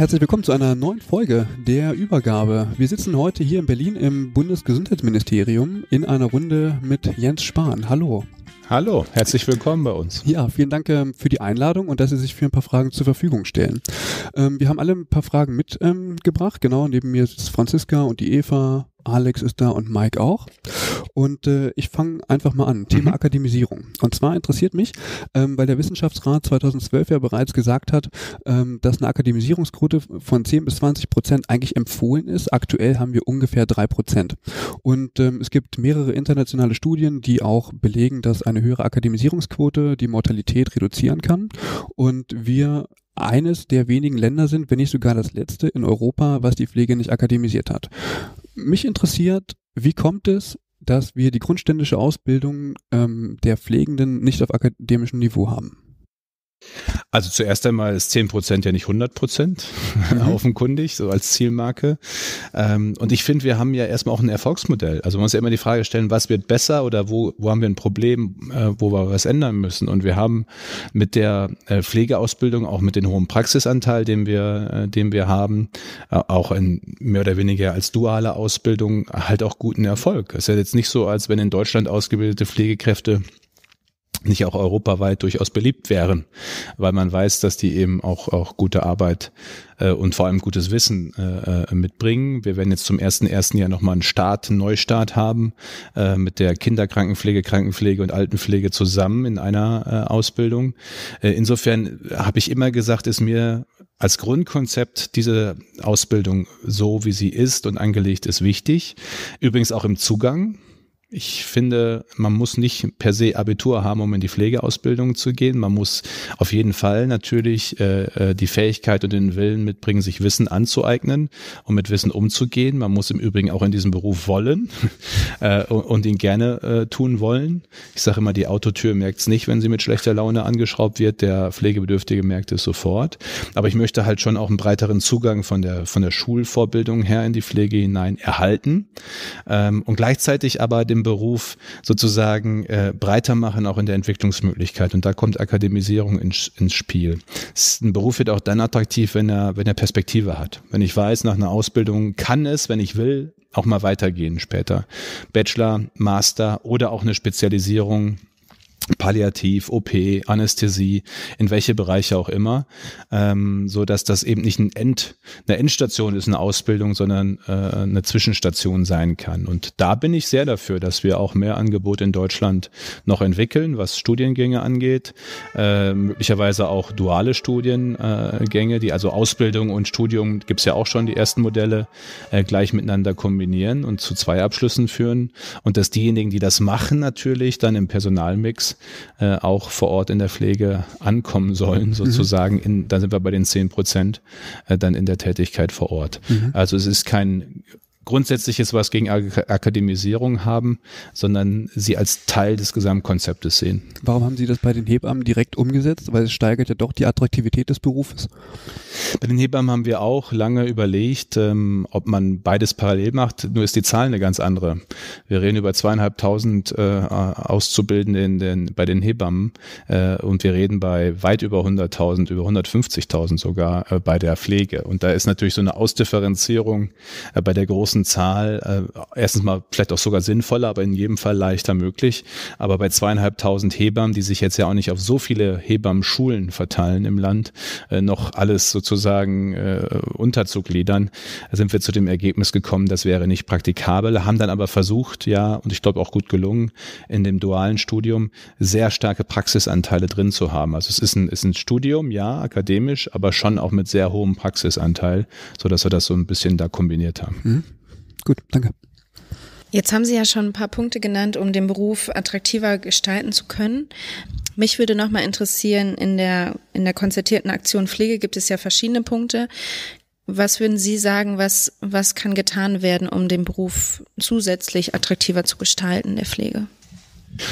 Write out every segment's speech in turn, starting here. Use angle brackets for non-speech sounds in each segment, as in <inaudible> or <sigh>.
herzlich willkommen zu einer neuen Folge der Übergabe. Wir sitzen heute hier in Berlin im Bundesgesundheitsministerium in einer Runde mit Jens Spahn. Hallo. Hallo, herzlich willkommen bei uns. Ja, vielen Dank ähm, für die Einladung und dass Sie sich für ein paar Fragen zur Verfügung stellen. Ähm, wir haben alle ein paar Fragen mitgebracht. genau, neben mir sitzt Franziska und die Eva, Alex ist da und Mike auch. Und äh, ich fange einfach mal an. Thema mhm. Akademisierung. Und zwar interessiert mich, ähm, weil der Wissenschaftsrat 2012 ja bereits gesagt hat, ähm, dass eine Akademisierungsquote von 10 bis 20 Prozent eigentlich empfohlen ist. Aktuell haben wir ungefähr 3 Prozent. Und ähm, es gibt mehrere internationale Studien, die auch belegen, dass eine höhere Akademisierungsquote die Mortalität reduzieren kann. Und wir eines der wenigen Länder sind, wenn nicht sogar das letzte in Europa, was die Pflege nicht akademisiert hat mich interessiert, wie kommt es, dass wir die grundständische Ausbildung ähm, der Pflegenden nicht auf akademischem Niveau haben? Also zuerst einmal ist 10% ja nicht 100% <laughs> mhm. offenkundig, so als Zielmarke. Ähm, und ich finde, wir haben ja erstmal auch ein Erfolgsmodell. Also man muss ja immer die Frage stellen, was wird besser oder wo, wo haben wir ein Problem, äh, wo wir was ändern müssen. Und wir haben mit der äh, Pflegeausbildung, auch mit dem hohen Praxisanteil, den wir, äh, den wir haben, auch in mehr oder weniger als duale Ausbildung halt auch guten Erfolg. Es ist ja jetzt nicht so, als wenn in Deutschland ausgebildete Pflegekräfte nicht auch europaweit durchaus beliebt wären, weil man weiß, dass die eben auch, auch gute Arbeit äh, und vor allem gutes Wissen äh, äh mitbringen. Wir werden jetzt zum ersten ersten Jahr nochmal einen Start, einen Neustart haben äh, mit der Kinderkrankenpflege, Krankenpflege und Altenpflege zusammen in einer äh, Ausbildung. Äh, insofern habe ich immer gesagt, ist mir als Grundkonzept diese Ausbildung so, wie sie ist und angelegt ist, wichtig. Übrigens auch im Zugang ich finde, man muss nicht per se Abitur haben, um in die Pflegeausbildung zu gehen. Man muss auf jeden Fall natürlich äh, äh die Fähigkeit und den Willen mitbringen, sich Wissen anzueignen und mit Wissen umzugehen. Man muss im Übrigen auch in diesem Beruf wollen <laughs> äh, und ihn gerne äh, tun wollen. Ich sage immer, die Autotür merkt es nicht, wenn sie mit schlechter Laune angeschraubt wird. Der Pflegebedürftige merkt es sofort. Aber ich möchte halt schon auch einen breiteren Zugang von der, von der Schulvorbildung her in die Pflege hinein erhalten ähm, und gleichzeitig aber dem im Beruf sozusagen äh, breiter machen, auch in der Entwicklungsmöglichkeit. Und da kommt Akademisierung ins, ins Spiel. Ein Beruf wird auch dann attraktiv, wenn er, wenn er Perspektive hat. Wenn ich weiß, nach einer Ausbildung kann es, wenn ich will, auch mal weitergehen später. Bachelor, Master oder auch eine Spezialisierung Palliativ, OP, Anästhesie, in welche Bereiche auch immer, ähm, so dass das eben nicht ein End, eine Endstation ist, eine Ausbildung, sondern äh, eine Zwischenstation sein kann. Und da bin ich sehr dafür, dass wir auch mehr Angebot in Deutschland noch entwickeln, was Studiengänge angeht, äh, möglicherweise auch duale Studiengänge, die also Ausbildung und Studium gibt's ja auch schon die ersten Modelle äh, gleich miteinander kombinieren und zu zwei Abschlüssen führen und dass diejenigen, die das machen, natürlich dann im Personalmix äh, auch vor Ort in der Pflege ankommen sollen, mhm. sozusagen. Mhm. In, dann sind wir bei den 10 Prozent äh, dann in der Tätigkeit vor Ort. Mhm. Also es ist kein Grundsätzliches was gegen Ak Akademisierung haben, sondern sie als Teil des Gesamtkonzeptes sehen. Warum haben Sie das bei den Hebammen direkt umgesetzt? Weil es steigert ja doch die Attraktivität des Berufes. Bei den Hebammen haben wir auch lange überlegt, ähm, ob man beides parallel macht, nur ist die Zahl eine ganz andere. Wir reden über zweieinhalbtausend äh, Auszubildende in den, bei den Hebammen äh, und wir reden bei weit über 100.000, über 150.000 sogar äh, bei der Pflege. Und da ist natürlich so eine Ausdifferenzierung äh, bei der großen großen Zahl äh, erstens mal vielleicht auch sogar sinnvoller, aber in jedem Fall leichter möglich. Aber bei zweieinhalbtausend Hebammen, die sich jetzt ja auch nicht auf so viele Hebammenschulen verteilen im Land, äh, noch alles sozusagen äh, unterzugliedern, sind wir zu dem Ergebnis gekommen, das wäre nicht praktikabel, haben dann aber versucht, ja, und ich glaube auch gut gelungen, in dem dualen Studium sehr starke Praxisanteile drin zu haben. Also es ist ein, ist ein Studium, ja, akademisch, aber schon auch mit sehr hohem Praxisanteil, so dass wir das so ein bisschen da kombiniert haben. Mhm gut, danke. Jetzt haben Sie ja schon ein paar Punkte genannt, um den Beruf attraktiver gestalten zu können. Mich würde nochmal interessieren, in der, in der konzertierten Aktion Pflege gibt es ja verschiedene Punkte. Was würden Sie sagen, was, was kann getan werden, um den Beruf zusätzlich attraktiver zu gestalten, der Pflege?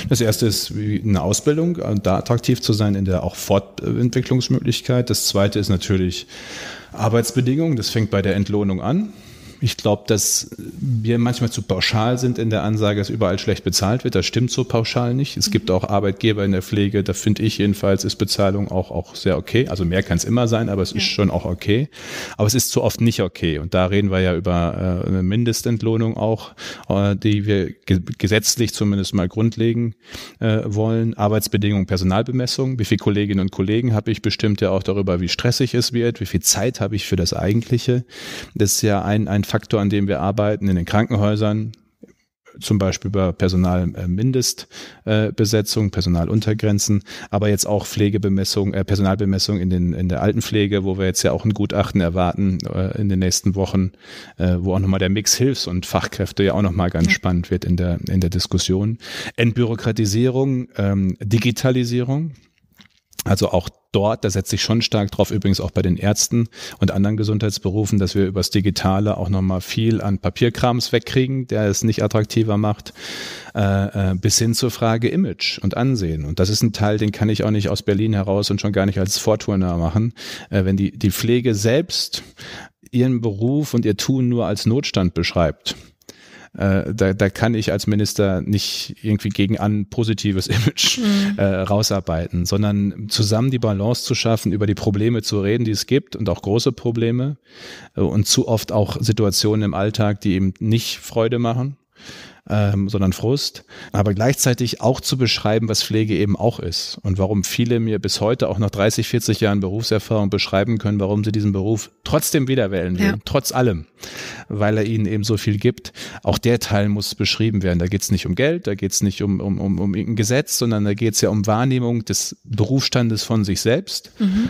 Das erste ist eine Ausbildung, äh, da attraktiv zu sein in der auch Fortentwicklungsmöglichkeit. Das zweite ist natürlich Arbeitsbedingungen. Das fängt bei der Entlohnung an ich glaube, dass wir manchmal zu pauschal sind in der Ansage, dass überall schlecht bezahlt wird. Das stimmt so pauschal nicht. Es gibt mhm. auch Arbeitgeber in der Pflege, da finde ich jedenfalls, ist Bezahlung auch, auch sehr okay. Also mehr kann es immer sein, aber es ja. ist schon auch okay. Aber es ist zu oft nicht okay. Und da reden wir ja über äh, eine Mindestentlohnung auch, äh, die wir ge gesetzlich zumindest mal grundlegen äh, wollen. Arbeitsbedingungen, Personalbemessung. Wie viele Kolleginnen und Kollegen habe ich bestimmt ja auch darüber, wie stressig es wird, wie viel Zeit habe ich für das Eigentliche. Das ist ja ein, ein Faktor, an dem wir arbeiten, in den Krankenhäusern, zum Beispiel über Personalmindestbesetzung, äh, Personaluntergrenzen, aber jetzt auch Pflegebemessung, äh, Personalbemessung in, den, in der Altenpflege, wo wir jetzt ja auch ein Gutachten erwarten äh, in den nächsten Wochen, äh, wo auch nochmal der Mix Hilfs- und Fachkräfte ja auch nochmal ganz spannend wird in der, in der Diskussion. Entbürokratisierung, ähm, Digitalisierung. Also auch dort, da setze ich schon stark drauf, übrigens auch bei den Ärzten und anderen Gesundheitsberufen, dass wir übers Digitale auch nochmal viel an Papierkrams wegkriegen, der es nicht attraktiver macht, äh, äh, bis hin zur Frage Image und Ansehen. Und das ist ein Teil, den kann ich auch nicht aus Berlin heraus und schon gar nicht als Vorturner machen. Äh, wenn die, die Pflege selbst ihren Beruf und ihr Tun nur als Notstand beschreibt, äh, da, da kann ich als Minister nicht irgendwie gegen ein positives <laughs> Image mhm. äh, rausarbeiten, sondern zusammen die Balance zu schaffen, über die Probleme zu reden, die es gibt und auch große Probleme äh, und zu oft auch Situationen im Alltag, die eben nicht Freude machen ähm, sondern Frust. Aber gleichzeitig auch zu beschreiben, was Pflege eben auch ist und warum viele mir bis heute auch nach 30, 40 Jahren Berufserfahrung beschreiben können, warum sie diesen Beruf trotzdem wieder wählen würden, ja. trotz allem, weil er ihnen eben so viel gibt. Auch der Teil muss beschrieben werden. Da geht es nicht um Geld, da geht es nicht um, um, um, um ein Gesetz, sondern da geht es ja um Wahrnehmung des Berufsstandes von sich selbst. Mhm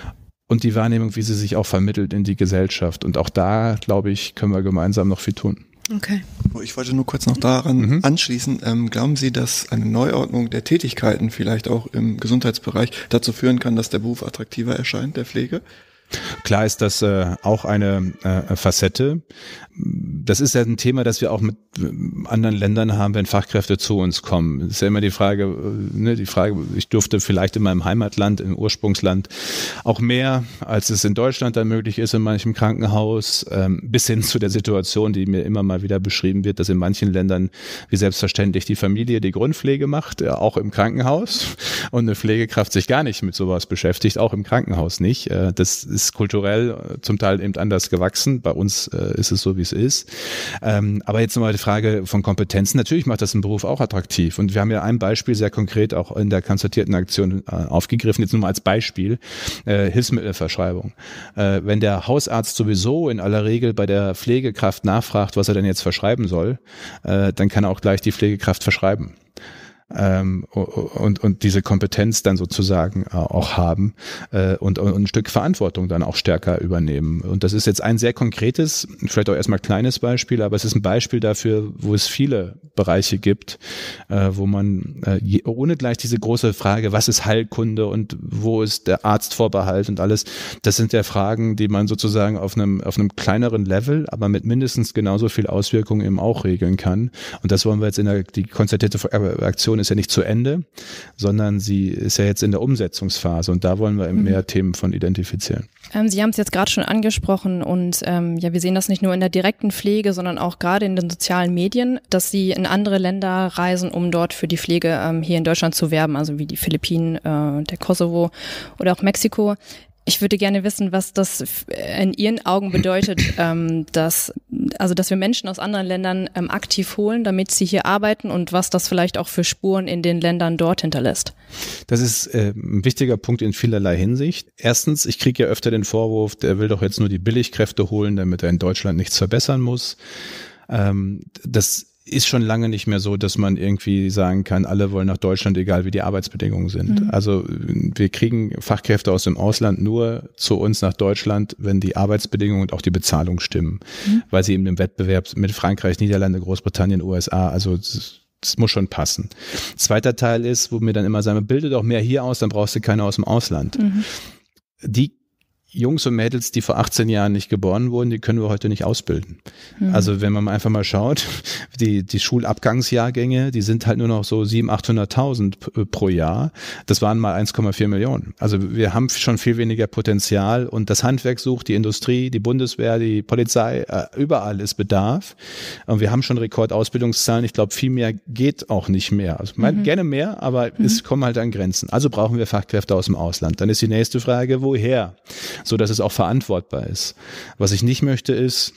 und die Wahrnehmung, wie sie sich auch vermittelt in die Gesellschaft. Und auch da, glaube ich, können wir gemeinsam noch viel tun. Okay. Ich wollte nur kurz noch daran mhm. anschließen. Ähm, glauben Sie, dass eine Neuordnung der Tätigkeiten vielleicht auch im Gesundheitsbereich dazu führen kann, dass der Beruf attraktiver erscheint, der Pflege? Klar ist das äh, auch eine äh, Facette. Das ist ja ein Thema, das wir auch mit äh, anderen Ländern haben, wenn Fachkräfte zu uns kommen. Das ist ja immer die Frage, äh, ne, die Frage, ich durfte vielleicht in meinem Heimatland, im Ursprungsland auch mehr, als es in Deutschland dann möglich ist, in manchem Krankenhaus, ähm, bis hin zu der Situation, die mir immer mal wieder beschrieben wird, dass in manchen Ländern wie selbstverständlich die Familie die Grundpflege macht, ja, äh, auch im Krankenhaus und eine Pflegekraft sich gar nicht mit sowas beschäftigt, auch im Krankenhaus nicht. Äh, das ist kulturell äh, zum Teil eben anders gewachsen. Bei uns äh, ist es so, wie es ist. Ähm, aber jetzt nochmal die Frage von Kompetenzen. Natürlich macht das einen Beruf auch attraktiv. Und wir haben ja ein Beispiel sehr konkret auch in der konstatierten Aktion äh, aufgegriffen. Jetzt nur mal als Beispiel Hilfsmittelverschreibung. wenn der Hausarzt sowieso in aller Regel bei der Pflegekraft nachfragt, was er denn jetzt verschreiben soll, dann kann er auch gleich die Pflegekraft verschreiben ähm, und, und diese Kompetenz dann sozusagen äh, auch haben äh, und, und ein Stück Verantwortung dann auch stärker übernehmen. Und das ist jetzt ein sehr konkretes, vielleicht auch erstmal kleines Beispiel, aber es ist ein Beispiel dafür, wo es viele Bereiche gibt, äh, wo man äh, je, ohne gleich diese große Frage, was ist Heilkunde und wo ist der Arztvorbehalt und alles, das sind ja Fragen, die man sozusagen auf einem, auf einem kleineren Level, aber mit mindestens genauso viel Auswirkungen eben auch regeln kann. Und das wollen wir jetzt in der die konzertierte äh, Aktion Diskussion ist ja nicht zu Ende, sondern sie ist ja jetzt in der Umsetzungsphase und da wollen wir mhm. mehr Themen von identifizieren. Ähm, sie haben es jetzt gerade schon angesprochen und ähm, ja, wir sehen das nicht nur in der direkten Pflege, sondern auch gerade in den sozialen Medien, dass Sie in andere Länder reisen, um dort für die Pflege ähm, hier in Deutschland zu werben, also wie die Philippinen, äh, der Kosovo oder auch Mexiko. Ich würde gerne wissen, was das äh, in Ihren Augen bedeutet, <coughs> ähm, dass, also, dass wir Menschen aus anderen Ländern ähm, aktiv holen, damit sie hier arbeiten und was das vielleicht auch für Spuren in den Ländern dort hinterlässt. Das ist äh, ein wichtiger Punkt in vielerlei Hinsicht. Erstens, ich kriege ja öfter den Vorwurf, der will doch jetzt nur die Billigkräfte holen, damit er in Deutschland nichts verbessern muss. Ähm, das ist schon lange nicht mehr so, dass man irgendwie sagen kann, alle wollen nach Deutschland, egal wie die Arbeitsbedingungen sind. Mhm. Also wir kriegen Fachkräfte aus dem Ausland nur zu uns nach Deutschland, wenn die Arbeitsbedingungen und auch die Bezahlung stimmen, mhm. weil sie eben im Wettbewerb mit Frankreich, Niederlande, Großbritannien, USA, also das muss schon passen. Zweiter Teil ist, wo mir dann immer sagen, bilde doch mehr hier aus, dann brauchst du keine aus dem Ausland. Mhm die Jungs und Mädels, die vor 18 Jahren nicht geboren wurden, die können wir heute nicht ausbilden. Mhm. Also wenn man einfach mal schaut, die, die Schulabgangsjahrgänge, die sind halt nur noch so 700.000, 800.000 äh, pro Jahr. Das waren mal 1,4 Millionen. Also wir haben schon viel weniger Potenzial und das Handwerk sucht, die Industrie, die Bundeswehr, die Polizei, äh, überall ist Bedarf. Und wir haben schon Rekordausbildungszahlen. Ich glaube, viel mehr geht auch nicht mehr. Also mhm. gerne mehr, aber mhm. es kommen halt an Grenzen. Also brauchen wir Fachkräfte aus dem Ausland. Dann ist die nächste Frage, woher? so dass es auch verantwortbar ist. Was ich nicht möchte ist,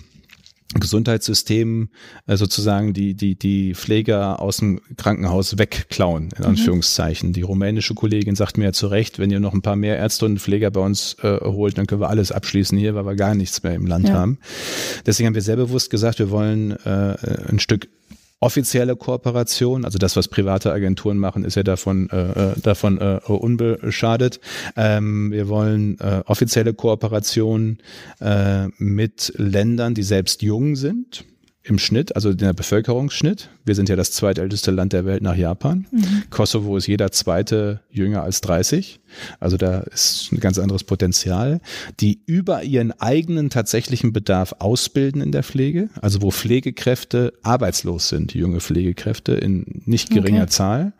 Gesundheitssystem äh, sozusagen die, die, die Pfleger aus dem Krankenhaus wegklauen, in mhm. Anführungszeichen. Mhm. Die rumänische Kollegin sagt mir ja zu Recht, wenn ihr noch ein paar mehr Ärzte und Pfleger bei uns äh, holt, dann können wir alles abschließen hier, weil wir gar nichts mehr im Land ja. haben. Deswegen haben wir sehr bewusst gesagt, wir wollen äh, ein Stück offizielle Kooperation, also das, was private Agenturen machen, ist ja davon, äh, äh, davon äh, unbeschadet. Ähm, wir wollen äh, offizielle Kooperation äh, mit Ländern, die selbst jung sind im Schnitt, also in der Bevölkerungsschnitt. Wir sind ja das zweitälteste Land der Welt nach Japan. Mhm. Kosovo ist jeder zweite jünger als 30. Also da ist ein ganz anderes Potenzial. Die über ihren eigenen tatsächlichen Bedarf ausbilden in der Pflege, also wo Pflegekräfte arbeitslos sind, junge Pflegekräfte in nicht geringer okay. Zahl,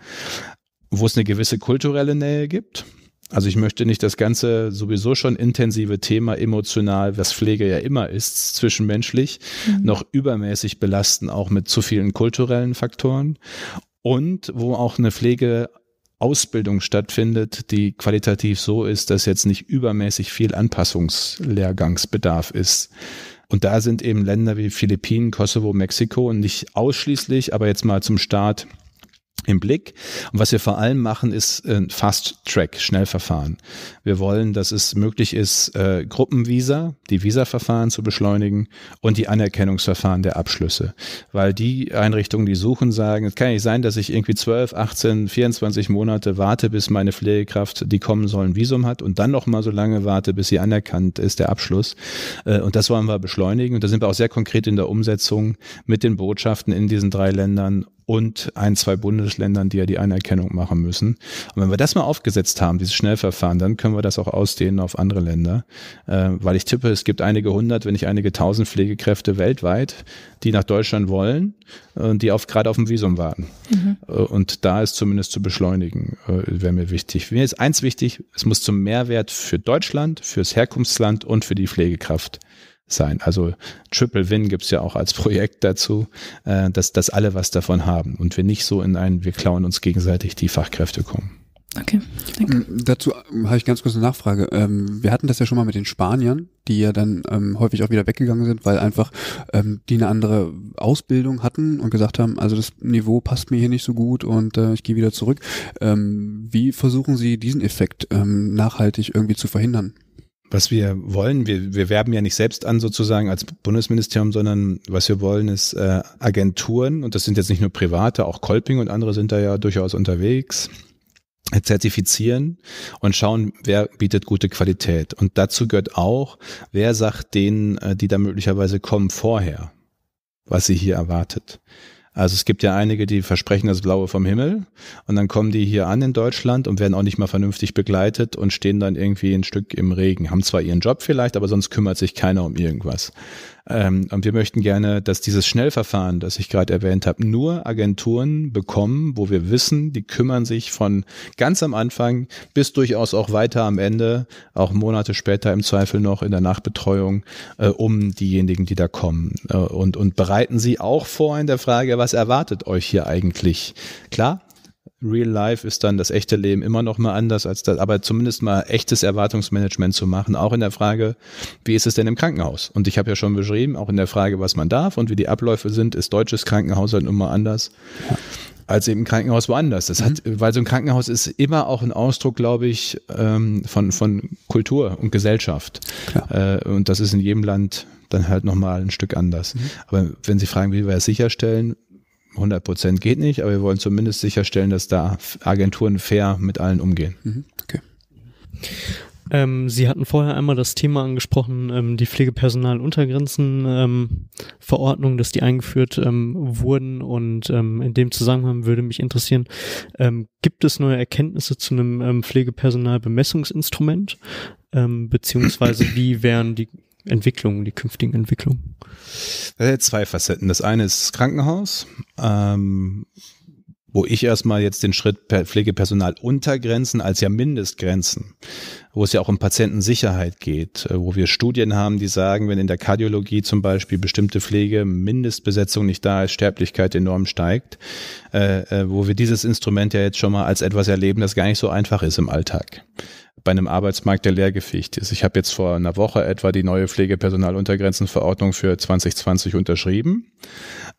wo es eine gewisse kulturelle Nähe gibt also ich möchte nicht das ganze sowieso schon intensive Thema emotional, was Pflege ja immer ist, zwischenmenschlich, mhm. noch übermäßig belasten, auch mit zu vielen kulturellen Faktoren. Und wo auch eine Pflege Ausbildung stattfindet, die qualitativ so ist, dass jetzt nicht übermäßig viel Anpassungslehrgangsbedarf ist. Und da sind eben Länder wie Philippinen, Kosovo, Mexiko und nicht ausschließlich, aber jetzt mal zum Start im Blick. Und was wir vor allem machen, ist ein äh, Fast-Track, Schnellverfahren. Wir wollen, dass es möglich ist, äh, Gruppenvisa, die Visa-Verfahren zu beschleunigen und die Anerkennungsverfahren der Abschlüsse. Weil die Einrichtungen, die suchen, sagen, es kann ja nicht sein, dass ich irgendwie 12, 18, 24 Monate warte, bis meine Pflegekraft, die kommen soll, ein Visum hat und dann noch mal so lange warte, bis sie anerkannt ist, der Abschluss. Äh, und das wollen wir beschleunigen. Und da sind wir auch sehr konkret in der Umsetzung mit den Botschaften in diesen drei Ländern und ein, zwei Bundesländern, die ja die Anerkennung machen müssen. Und wenn wir das mal aufgesetzt haben, dieses Schnellverfahren, dann können wir das auch ausdehnen auf andere Länder, äh, weil ich tippe, es gibt einige hundert, wenn nicht einige tausend Pflegekräfte weltweit, die nach Deutschland wollen und äh, die auf, gerade auf ein Visum warten. Mhm. Äh, und da ist zumindest zu beschleunigen, äh, wäre mir wichtig. Mir ist eins wichtig, es muss zum Mehrwert für Deutschland, fürs Herkunftsland und für die Pflegekraft sein. Also Triple Win gibt es ja auch als <laughs> Projekt dazu, äh, dass, dass alle was davon haben und wir nicht so in einen, wir klauen uns gegenseitig die Fachkräfte kommen. Okay, danke. Mm, dazu ähm, habe ich ganz kurz eine Nachfrage. Ähm, wir hatten das ja schon mal mit den Spaniern, die ja dann ähm, häufig auch wieder weggegangen sind, weil einfach die eine andere Ausbildung hatten und gesagt haben, also das Niveau passt mir hier nicht so gut und äh, ich gehe wieder zurück. wie versuchen Sie diesen Effekt nachhaltig irgendwie zu verhindern? was wir wollen, wir, wir werben ja nicht selbst an sozusagen als Bundesministerium, sondern was wir wollen ist äh, Agenturen und das sind jetzt nicht nur private, auch Kolping und andere sind da ja durchaus unterwegs, zertifizieren und schauen, wer bietet gute Qualität. Und dazu gehört auch, wer sagt denen, äh, die da möglicherweise kommen, vorher, was sie hier erwartet. Also es gibt ja einige, die versprechen das Blaue vom Himmel und dann kommen die hier an in Deutschland und werden auch nicht mal vernünftig begleitet und stehen dann irgendwie ein Stück im Regen, haben zwar ihren Job vielleicht, aber sonst kümmert sich keiner um irgendwas. Ähm, und wir möchten gerne, dass dieses Schnellverfahren, das ich gerade erwähnt habe, nur Agenturen bekommen, wo wir wissen, die kümmern sich von ganz am Anfang bis durchaus auch weiter am Ende, auch Monate später im Zweifel noch in der Nachbetreuung, äh, um diejenigen, die da kommen. Äh, und, und bereiten sie auch vor in der Frage, was erwartet euch hier eigentlich? Klar, Real Life ist dann das echte Leben immer noch mal anders als das, aber zumindest mal echtes Erwartungsmanagement zu machen, auch in der Frage, wie ist es denn im Krankenhaus? Und ich habe ja schon beschrieben, auch in der Frage, was man darf und wie die Abläufe sind, ist deutsches Krankenhaus halt immer anders als eben Krankenhaus woanders. Das mhm. hat, weil so ein Krankenhaus ist immer auch ein Ausdruck, glaube ich, ähm, von, von Kultur und Gesellschaft. Klar. Äh, und das ist in jedem Land dann halt noch mal ein Stück anders. Mhm. Aber wenn Sie fragen, wie wir es sicherstellen, 100 Prozent geht nicht, aber wir wollen zumindest sicherstellen, dass da Agenturen fair mit allen umgehen. Mhm, okay. Ähm, Sie hatten vorher einmal das Thema angesprochen, ähm, die Pflegepersonaluntergrenzenverordnung, ähm, dass die eingeführt ähm, wurden. Und ähm, in dem Zusammenhang würde mich interessieren, ähm, gibt es neue Erkenntnisse zu einem Pflegepersonalbemessungsinstrument? beziehungsweise wie wären die Entwicklung, die künftigen Entwicklungen? Das sind Zwei Facetten. Das eine ist Krankenhaus, ähm, wo ich erstmal jetzt den Schritt Pflegepersonal untergrenzen als ja Mindestgrenzen, wo es ja auch um Patientensicherheit geht, äh, wo wir Studien haben, die sagen, wenn in der Kardiologie zum Beispiel bestimmte Pflege Mindestbesetzung nicht da ist, Sterblichkeit enorm steigt, äh, äh, wo wir dieses Instrument ja jetzt schon mal als etwas erleben, das gar nicht so einfach ist im Alltag bei einem Arbeitsmarkt, der leergefegt ist. Ich habe jetzt vor einer Woche etwa die neue Pflegepersonaluntergrenzenverordnung für 2020 unterschrieben.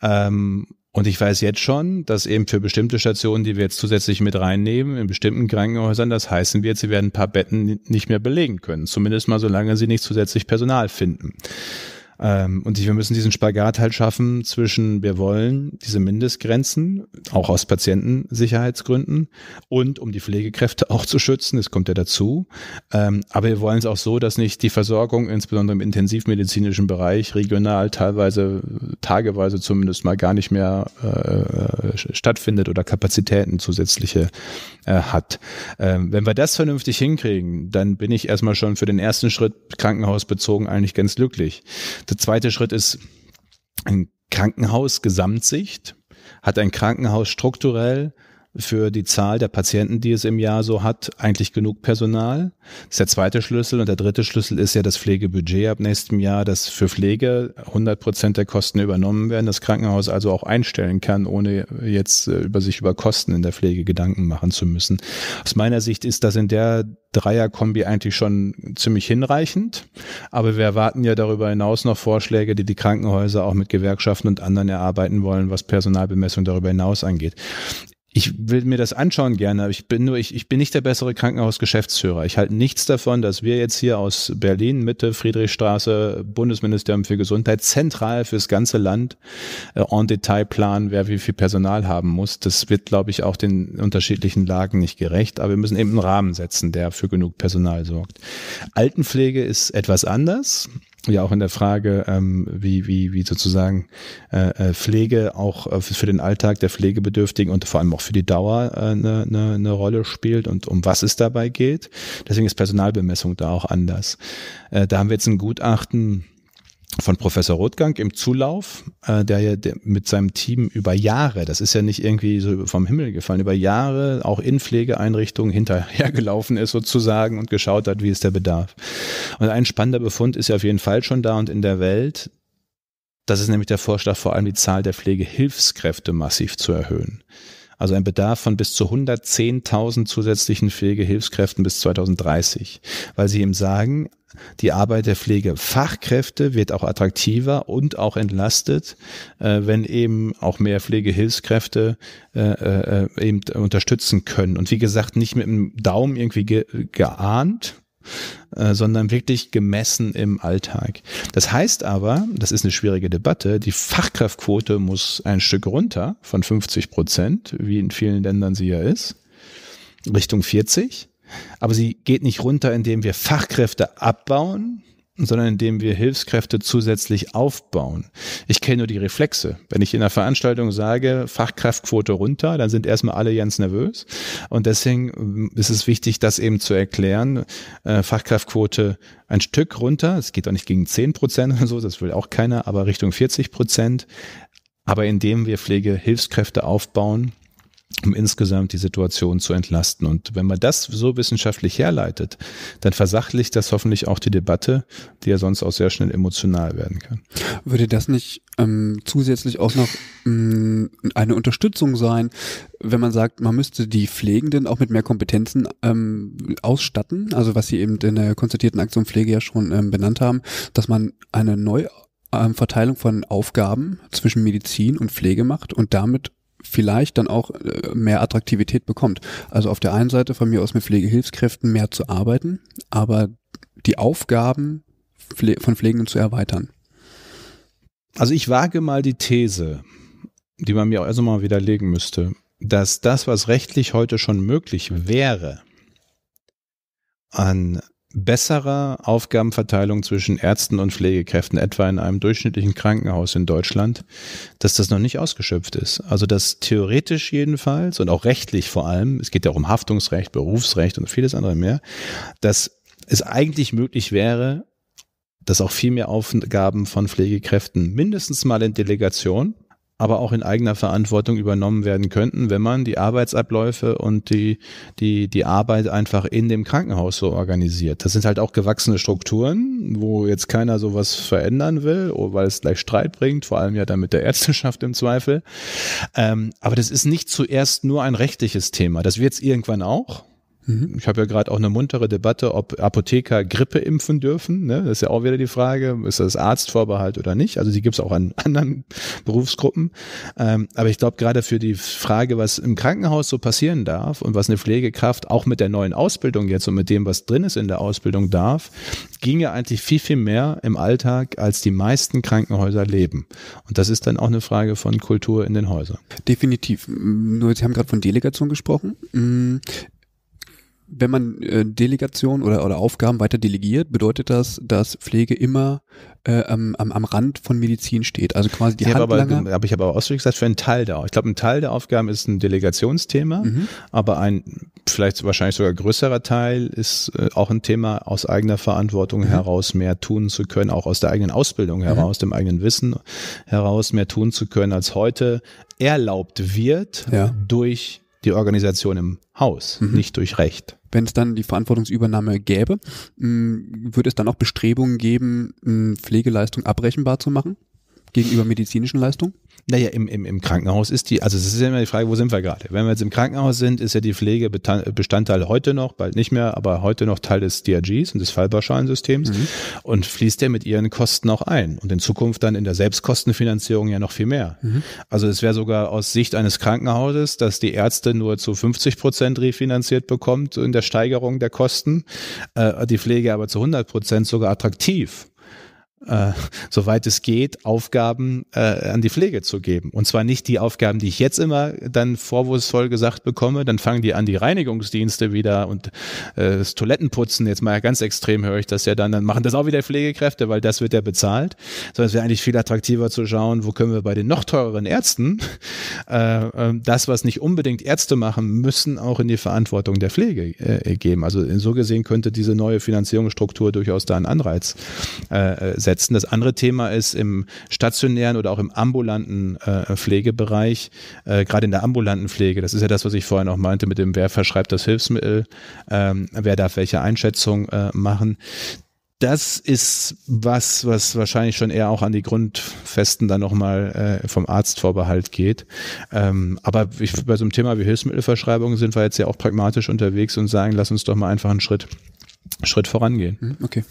Ähm, und ich weiß jetzt schon, dass eben für bestimmte Stationen, die wir jetzt zusätzlich mit reinnehmen, in bestimmten Krankenhäusern, das heißen wird, sie werden ein paar Betten nicht mehr belegen können. Zumindest mal, solange sie nicht zusätzlich Personal finden. Ähm, und wir müssen diesen Spagat halt schaffen zwischen, wir wollen diese Mindestgrenzen, auch aus Patientensicherheitsgründen und um die Pflegekräfte auch zu schützen, das kommt ja dazu. Ähm, aber wir wollen es auch so, dass nicht die Versorgung, insbesondere im intensivmedizinischen Bereich, regional teilweise, tageweise zumindest mal gar nicht mehr äh, stattfindet oder Kapazitäten zusätzliche äh, hat. Ähm, wenn wir das vernünftig hinkriegen, dann bin ich erstmal schon für den ersten Schritt krankenhausbezogen eigentlich ganz glücklich. Der zweite Schritt ist ein Krankenhaus Gesamtsicht. Hat ein Krankenhaus strukturell für die Zahl der Patienten, die es im Jahr so hat, eigentlich genug Personal. Das ist der zweite Schlüssel. Und der dritte Schlüssel ist ja das Pflegebudget ab nächstem Jahr, dass für Pflege 100 Prozent der Kosten übernommen werden, das Krankenhaus also auch einstellen kann, ohne jetzt äh, über sich über Kosten in der Pflege Gedanken machen zu müssen. Aus meiner Sicht ist das in der Dreierkombi eigentlich schon ziemlich hinreichend. Aber wir erwarten ja darüber hinaus noch Vorschläge, die die Krankenhäuser auch mit Gewerkschaften und anderen erarbeiten wollen, was Personalbemessung darüber hinaus angeht ich will mir das anschauen gerne, aber ich bin nur, ich, ich bin nicht der bessere Krankenhausgeschäftsführer. Ich halte nichts davon, dass wir jetzt hier aus Berlin, Mitte, Friedrichstraße, Bundesministerium für Gesundheit, zentral fürs ganze Land äh, en Detail planen, wer wie viel Personal haben muss. Das wird, glaube ich, auch den unterschiedlichen Lagen nicht gerecht, aber wir müssen eben einen Rahmen setzen, der für genug Personal sorgt. Altenpflege ist etwas anders ja auch in der Frage, ähm, wie, wie, wie sozusagen äh, äh Pflege auch äh, für den Alltag der Pflegebedürftigen und vor allem auch für die Dauer eine äh, ne, ne, ne Rolle spielt und um was es dabei geht. Deswegen ist Personalbemessung da auch anders. Äh, da haben wir jetzt ein Gutachten von Professor Rothgang im Zulauf, äh, der ja der mit seinem Team über Jahre, das ist ja nicht irgendwie so vom Himmel gefallen, über Jahre auch in Pflegeeinrichtungen hinterhergelaufen ist sozusagen und geschaut hat, wie ist der Bedarf. Und ein spannender Befund ist ja auf jeden Fall schon da und in der Welt. Das ist nämlich der Vorschlag, vor allem die Zahl der Pflegehilfskräfte massiv zu erhöhen. Also ein Bedarf von bis zu 110.000 zusätzlichen Pflegehilfskräften bis 2030, weil sie eben sagen, die Arbeit der Pflegefachkräfte wird auch attraktiver und auch entlastet, äh, wenn eben auch mehr Pflegehilfskräfte äh, äh, eben unterstützen können. Und wie gesagt, nicht mit dem Daumen irgendwie geahnt, äh, sondern wirklich gemessen im Alltag. Das heißt aber, das ist eine schwierige Debatte, die Fachkraftquote muss ein Stück runter von 50 Prozent, wie in vielen Ländern sie ja ist, Richtung 40. Aber sie geht nicht runter, indem wir Fachkräfte abbauen, sondern indem wir Hilfskräfte zusätzlich aufbauen. Ich kenne nur die Reflexe. Wenn ich in einer Veranstaltung sage, Fachkraftquote runter, dann sind erstmal alle ganz nervös. Und deswegen ähm, ist es wichtig, das eben zu erklären. Äh, Fachkraftquote ein Stück runter. Es geht auch nicht gegen 10 Prozent oder so, das will auch keiner, aber Richtung 40 Prozent. Aber indem wir Pflegehilfskräfte aufbauen, um insgesamt die Situation zu entlasten. Und wenn man das so wissenschaftlich herleitet, dann versachlicht das hoffentlich auch die Debatte, die ja sonst auch sehr schnell emotional werden kann. Würde das nicht ähm, zusätzlich auch noch ähm, eine Unterstützung sein, wenn man sagt, man müsste die Pflegenden auch mit mehr Kompetenzen ähm, ausstatten, also was Sie eben in der konstatierten Aktion Pflege ja schon ähm, benannt haben, dass man eine Neuverteilung ähm, von Aufgaben zwischen Medizin und Pflege macht und damit vielleicht dann auch äh, mehr Attraktivität bekommt. Also auf der einen Seite von mir aus mit Pflegehilfskräften mehr zu arbeiten, aber die Aufgaben von Pflegenden zu erweitern. Also ich wage mal die These, die man mir auch erstmal widerlegen müsste, dass das, was rechtlich heute schon möglich wäre, an besserer Aufgabenverteilung zwischen Ärzten und Pflegekräften, etwa in einem durchschnittlichen Krankenhaus in Deutschland, dass das noch nicht ausgeschöpft ist. Also dass theoretisch jedenfalls und auch rechtlich vor allem, es geht ja auch um Haftungsrecht, Berufsrecht und vieles andere mehr, dass es eigentlich möglich wäre, dass auch viel mehr Aufgaben von Pflegekräften mindestens mal in Delegation aber auch in eigener Verantwortung übernommen werden könnten, wenn man die Arbeitsabläufe und die, die, die Arbeit einfach in dem Krankenhaus so organisiert. Das sind halt auch gewachsene Strukturen, wo jetzt keiner sowas verändern will, oh, weil es gleich Streit bringt, vor allem ja dann mit der Ärzteschaft im Zweifel. Ähm, aber das ist nicht zuerst nur ein rechtliches Thema. Das wird es irgendwann auch. Mhm. Ich habe ja gerade auch eine muntere Debatte, ob Apotheker Grippe impfen dürfen. Ne? Das ist ja auch wieder die Frage, ist das Arztvorbehalt oder nicht? Also die gibt es auch an <laughs> anderen Berufsgruppen. Ähm, aber ich glaube gerade für die Frage, was im Krankenhaus so passieren darf und was eine Pflegekraft auch mit der neuen Ausbildung jetzt und mit dem, was drin ist in der Ausbildung darf, ging ja eigentlich viel, viel mehr im Alltag, als die meisten Krankenhäuser leben. Und das ist dann auch eine Frage von Kultur in den Häusern. Definitiv. Nur Sie haben gerade von Delegation gesprochen. Mm, wenn man äh, Delegation oder, oder Aufgaben weiter delegiert, bedeutet das, dass Pflege immer äh, am, am am Rand von Medizin steht. Also quasi die ich Handlanger. Aber, aber ich habe aber ausdrücklich gesagt, für einen Teil der. Ich glaube, ein Teil der Aufgaben ist ein Delegationsthema, mhm. aber ein vielleicht wahrscheinlich sogar größerer Teil ist äh, auch ein Thema aus eigener Verantwortung mhm. heraus mehr tun zu können, auch aus der eigenen Ausbildung mhm. heraus, dem eigenen Wissen heraus mehr tun zu können, als heute erlaubt wird ja. durch die Organisation im Haus, mhm. nicht durch Recht wenn es dann die Verantwortungsübernahme gäbe, würde es dann auch Bestrebungen geben, Pflegeleistung abrechenbar zu machen? gegenüber medizinischen Leistungen? Naja, im, im, im Krankenhaus ist die, also es ist immer die Frage, wo sind wir gerade? Wenn wir jetzt im Krankenhaus sind, ist ja die Pflege Bestandteil heute noch, bald nicht mehr, aber heute noch Teil des DRGs und des Fallpauschalensystems mhm. und fließt ja mit ihren Kosten auch ein und in Zukunft dann in der Selbstkostenfinanzierung ja noch viel mehr. Mhm. Also es wäre sogar aus Sicht eines Krankenhauses, dass die Ärzte nur zu 50 Prozent refinanziert bekommt in der Steigerung der Kosten, äh, die Pflege aber zu 100 Prozent sogar attraktiv äh, soweit es geht, Aufgaben äh, an die Pflege zu geben. Und zwar nicht die Aufgaben, die ich jetzt immer dann vorwurfsvoll gesagt bekomme, dann fangen die an, die Reinigungsdienste wieder und äh, das Toilettenputzen, jetzt mal ganz extrem höre ich das ja dann, dann machen das auch wieder Pflegekräfte, weil das wird ja bezahlt. Sondern es wäre eigentlich viel attraktiver zu schauen, wo können wir bei den noch teureren Ärzten äh, ähm, das, was nicht unbedingt Ärzte machen müssen, auch in die Verantwortung der Pflege äh, geben. Also so gesehen könnte diese neue Finanzierungsstruktur durchaus da einen Anreiz äh, äh setzen setzen. Das andere Thema ist im stationären oder auch im ambulanten äh, Pflegebereich, äh, gerade in der ambulanten Pflege. Das ist ja das, was ich vorhin auch meinte mit dem, wer verschreibt das Hilfsmittel, ähm, wer darf welche Einschätzung äh, machen das ist was, was wahrscheinlich schon eher auch an die Grundfesten dann nochmal äh, vom Arztvorbehalt geht. Ähm, aber ich, bei so einem Thema wie Hilfsmittelverschreibung sind wir jetzt ja auch pragmatisch unterwegs und sagen, lass uns doch mal einfach einen Schritt, Schritt vorangehen. Mhm, okay.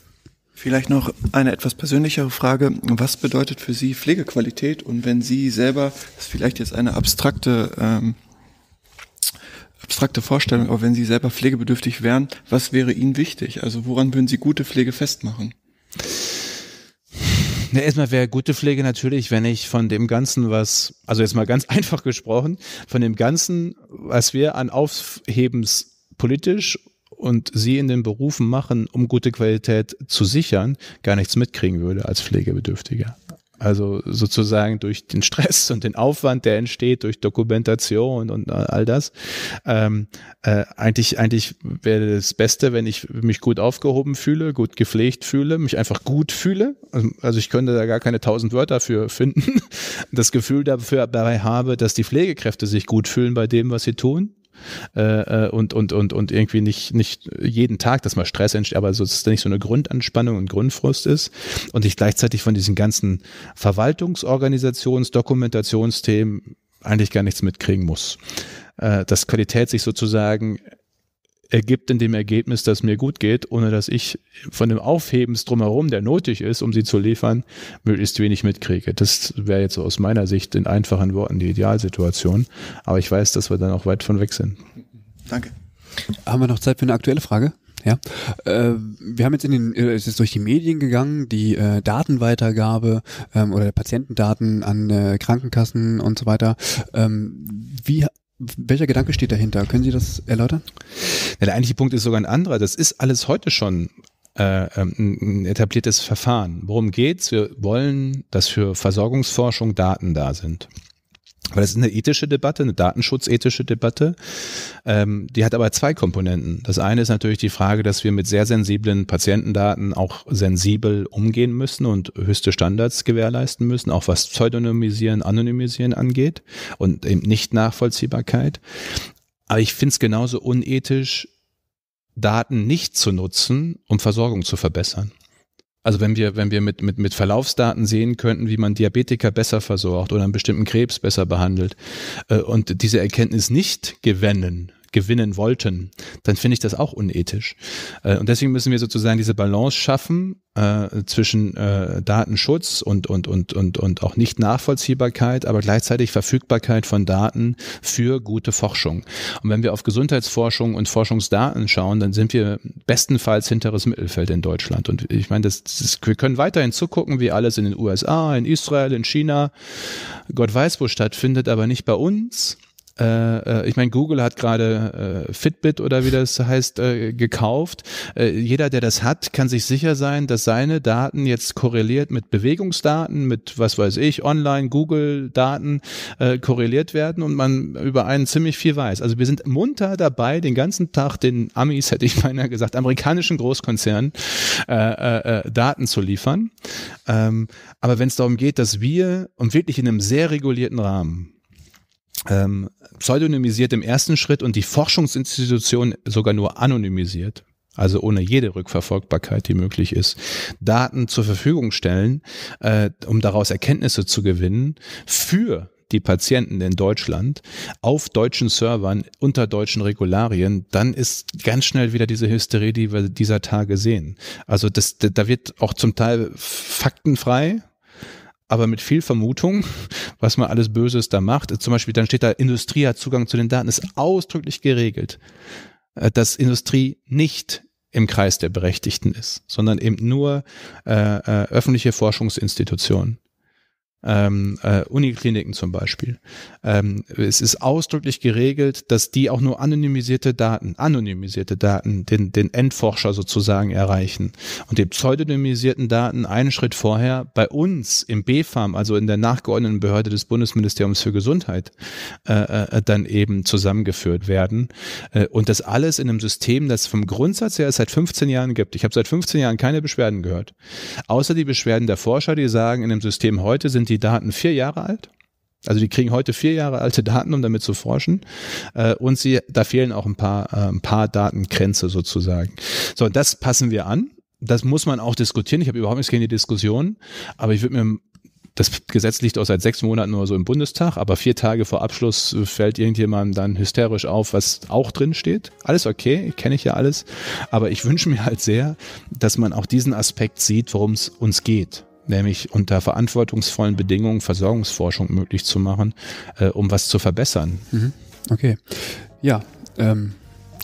Vielleicht noch eine etwas persönlichere Frage. Was bedeutet für Sie Pflegequalität? Und wenn Sie selber, das ist vielleicht jetzt eine abstrakte, ähm, abstrakte Vorstellung, aber wenn Sie selber pflegebedürftig wären, was wäre Ihnen wichtig? Also woran würden Sie gute Pflege festmachen? Na, erstmal wäre gute Pflege natürlich, wenn ich von dem Ganzen, was, also jetzt mal ganz <laughs> einfach gesprochen, von dem Ganzen, was wir an Aufhebens politisch und sie in den Berufen machen, um gute Qualität zu sichern, gar nichts mitkriegen würde als Pflegebedürftiger. Also sozusagen durch den Stress und den Aufwand, der entsteht, durch Dokumentation und all das. Ähm, äh, eigentlich eigentlich wäre das Beste, wenn ich mich gut aufgehoben fühle, gut gepflegt fühle, mich einfach gut fühle. Also, ich könnte da gar keine tausend Wörter für finden. <laughs> Das Gefühl dafür dabei habe, dass die Pflegekräfte sich gut fühlen bei dem, was sie tun äh, äh, und, und, und, und irgendwie nicht, nicht jeden Tag, dass mal Stress entsteht, aber so, dass es nicht so eine Grundanspannung und Grundfrust ist und ich gleichzeitig von diesen ganzen Verwaltungsorganisations-, Dokumentationsthemen eigentlich gar nichts mitkriegen muss. Äh, dass Qualität sich sozusagen ergibt in dem Ergebnis, dass mir gut geht, ohne dass ich von dem Aufhebens drumherum, der nötig ist, um sie zu liefern, möglichst wenig mitkriege. Das wäre jetzt so aus meiner Sicht in einfachen Worten die Idealsituation. Aber ich weiß, dass wir dann auch weit von weg sind. Danke. Haben wir noch Zeit für eine aktuelle Frage? Ja, ähm, wir haben jetzt in den, äh, es ist durch die Medien gegangen, die äh, Datenweitergabe ähm, oder Patientendaten an äh, Krankenkassen und so weiter. Ähm, wie welcher Gedanke steht dahinter? Können Sie das erläutern? Ja, der eigentliche Punkt ist sogar ein anderer. Das ist alles heute schon äh, ähm, ein etabliertes Verfahren. Worum geht's? Wir wollen, dass für Versorgungsforschung Daten da sind. Weil das ist eine ethische Debatte, eine datenschutzethische Debatte. Ähm, die hat aber zwei Komponenten. Das eine ist natürlich die Frage, dass wir mit sehr sensiblen Patientendaten auch sensibel umgehen müssen und höchste Standards gewährleisten müssen, auch was Pseudonymisieren, Anonymisieren angeht und eben Nicht-Nachvollziehbarkeit. Aber ich finde es genauso unethisch, Daten nicht zu nutzen, um Versorgung zu verbessern. Also wenn wir, wenn wir mit, mit, mit Verlaufsdaten sehen könnten, wie man Diabetiker besser versorgt oder einen bestimmten Krebs besser behandelt äh, und diese Erkenntnis nicht gewinnen, gewinnen wollten, dann finde ich das auch unethisch. Äh, und deswegen müssen wir sozusagen diese Balance schaffen äh, zwischen äh, Datenschutz und, und, und, und, und auch nicht Nachvollziehbarkeit, aber gleichzeitig Verfügbarkeit von Daten für gute Forschung. Und wenn wir auf Gesundheitsforschung und Forschungsdaten schauen, dann sind wir bestenfalls hinteres Mittelfeld in Deutschland. Und ich meine, das, das, wir können weiterhin zugucken, wie alles in den USA, in Israel, in China, Gott weiß, wo stattfindet, aber nicht bei uns. Äh, äh, ich meine, Google hat gerade äh, Fitbit oder wie das heißt äh, gekauft. Äh, jeder, der das hat, kann sich sicher sein, dass seine Daten jetzt korreliert mit Bewegungsdaten, mit was weiß ich, Online, Google-Daten korreliert werden und man über einen ziemlich viel weiß. Also wir sind munter dabei, den ganzen Tag den Amis, <laughs> hätte ich meiner gesagt, amerikanischen Großkonzernen Daten zu liefern. Ähm, aber wenn es darum geht, dass wir und wirklich in einem sehr regulierten Rahmen ähm, pseudonymisiert im ersten Schritt und die Forschungsinstitution sogar nur anonymisiert, also ohne jede Rückverfolgbarkeit, die möglich ist, Daten zur Verfügung stellen, äh, um daraus Erkenntnisse zu gewinnen für die Patienten in Deutschland auf deutschen Servern unter deutschen Regularien, dann ist ganz schnell wieder diese Hysterie, die wir dieser Tage sehen. Also das, da wird auch zum Teil faktenfrei aber mit viel Vermutung, <laughs> was man alles Böses da macht. Zum Beispiel, dann steht da, Industrie hat Zugang zu den Daten, ist ausdrücklich geregelt, äh, dass Industrie nicht im Kreis der Berechtigten ist, sondern eben nur äh, äh öffentliche Forschungsinstitutionen ähm, äh, Unikliniken zum Beispiel. Ähm, es ist ausdrücklich geregelt, dass die auch nur anonymisierte Daten, anonymisierte Daten, den, den Endforscher sozusagen erreichen. Und die pseudonymisierten Daten einen Schritt vorher bei uns im BFAM, also in der nachgeordneten Behörde des Bundesministeriums für Gesundheit, äh, äh, dann eben zusammengeführt werden. Äh, und das alles in einem System, das vom Grundsatz her es seit 15 Jahren gibt. Ich habe seit 15 Jahren keine Beschwerden gehört. Außer die Beschwerden der Forscher, die sagen, in dem System heute sind die die Daten vier Jahre alt. Also die kriegen heute vier Jahre alte Daten, um damit zu forschen. Äh, und sie, da fehlen auch ein paar, äh, ein paar Datenkränze sozusagen. So, das passen wir an. Das muss man auch diskutieren. Ich habe überhaupt nichts gegen die Diskussion, aber ich würde mir das Gesetz liegt auch seit sechs Monaten nur so im Bundestag, aber vier Tage vor Abschluss fällt irgendjemandem dann hysterisch auf, was auch drin steht. Alles okay, kenne ich ja alles, aber ich wünsche mir halt sehr, dass man auch diesen Aspekt sieht, worum es uns geht nämlich unter verantwortungsvollen Bedingungen Versorgungsforschung möglich zu machen, äh, um was zu verbessern. Mhm. Okay. Ja, ähm,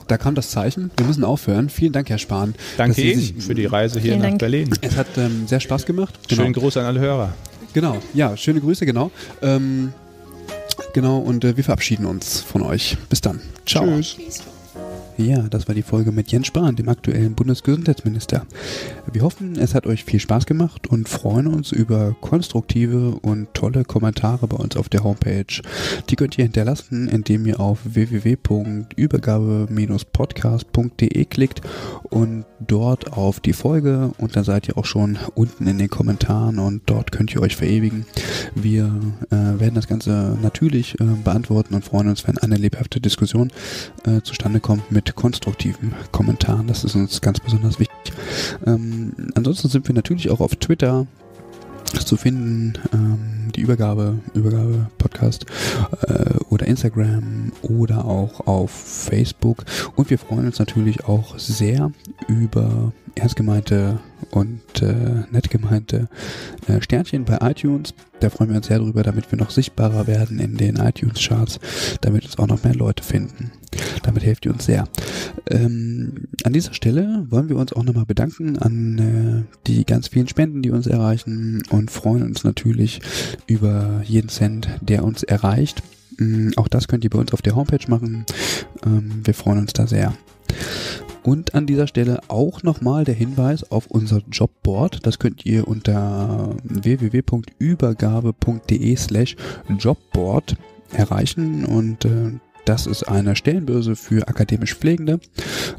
da kam das Zeichen. Wir müssen aufhören. Vielen Dank, Herr Spahn. Danke Ihnen für die Reise hier nach Dank. Berlin. Es hat ähm, sehr Spaß gemacht. Genau. Schönen Gruß an alle Hörer. Genau, ja, schöne Grüße, genau. Ähm, genau, und äh, wir verabschieden uns von euch. Bis dann. Ciao. Tschüss. Ja, das war die Folge mit Jens Spahn, dem aktuellen Bundesgesundheitsminister. Wir hoffen, es hat euch viel Spaß gemacht und freuen uns über konstruktive und tolle Kommentare bei uns auf der Homepage. Die könnt ihr hinterlassen, indem ihr auf www.übergabe-podcast.de klickt und dort auf die Folge und dann seid ihr auch schon unten in den Kommentaren und dort könnt ihr euch verewigen. Wir äh, werden das Ganze natürlich äh, beantworten und freuen uns, wenn eine lebhafte Diskussion äh, zustande kommt mit mit konstruktiven Kommentaren. Das ist uns ganz besonders wichtig. Ähm, ansonsten sind wir natürlich auch auf Twitter zu finden. Ähm, die Übergabe, Übergabe Podcast äh, oder Instagram oder auch auf Facebook. Und wir freuen uns natürlich auch sehr über ernstgemeinte und äh, nett gemeinte äh, Sternchen bei iTunes. Da freuen wir uns sehr drüber, damit wir noch sichtbarer werden in den iTunes-Charts, damit uns auch noch mehr Leute finden. Damit helft ihr uns sehr. Ähm, an dieser Stelle wollen wir uns auch nochmal bedanken an äh, die ganz vielen Spenden, die uns erreichen und freuen uns natürlich über jeden Cent, der uns erreicht. Mm, auch das könnt ihr bei uns auf der Homepage machen. Ähm, wir freuen uns da sehr. Und an dieser Stelle auch nochmal der Hinweis auf unser Jobboard. Das könnt ihr unter www.übergabe.de slash Jobboard erreichen und äh, das ist eine Stellenbörse für akademisch Pflegende.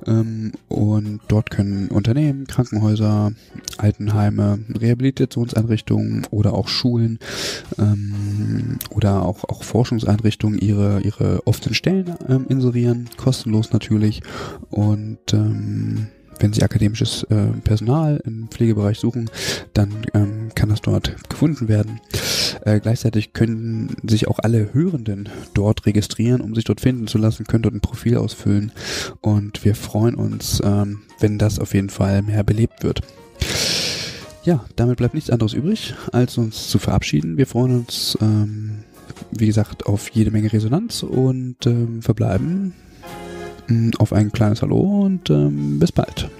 Ähm, und dort können Unternehmen, Krankenhäuser, Altenheime, Rehabilitationseinrichtungen oder auch Schulen ähm, oder auch, auch Forschungseinrichtungen ihre, ihre offenen Stellen ähm, inserieren. Kostenlos natürlich. Und ähm, wenn Sie akademisches äh, Personal im Pflegebereich suchen, dann ähm, kann das dort gefunden werden. Äh, gleichzeitig können sich auch alle Hörenden dort registrieren, um sich dort finden zu lassen, können dort ein Profil ausfüllen und wir freuen uns, ähm, wenn das auf jeden Fall mehr belebt wird. Ja, damit bleibt nichts anderes übrig, als uns zu verabschieden. Wir freuen uns, ähm, wie gesagt, auf jede Menge Resonanz und ähm, verbleiben auf ein kleines Hallo und ähm, bis bald.